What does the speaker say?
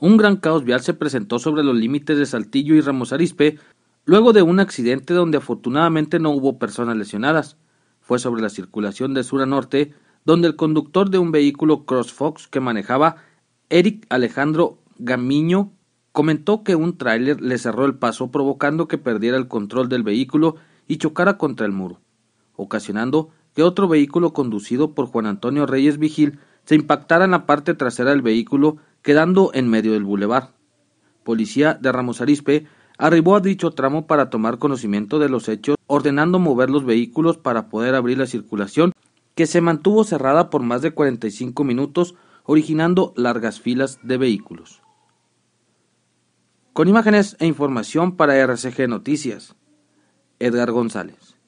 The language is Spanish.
un gran caos vial se presentó sobre los límites de Saltillo y Ramos Arispe luego de un accidente donde afortunadamente no hubo personas lesionadas. Fue sobre la circulación de sur a norte donde el conductor de un vehículo CrossFox que manejaba Eric Alejandro Gamiño comentó que un tráiler le cerró el paso provocando que perdiera el control del vehículo y chocara contra el muro, ocasionando que otro vehículo conducido por Juan Antonio Reyes Vigil se impactara en la parte trasera del vehículo quedando en medio del bulevar. Policía de Ramos Arispe arribó a dicho tramo para tomar conocimiento de los hechos, ordenando mover los vehículos para poder abrir la circulación, que se mantuvo cerrada por más de 45 minutos, originando largas filas de vehículos. Con imágenes e información para RCG Noticias, Edgar González.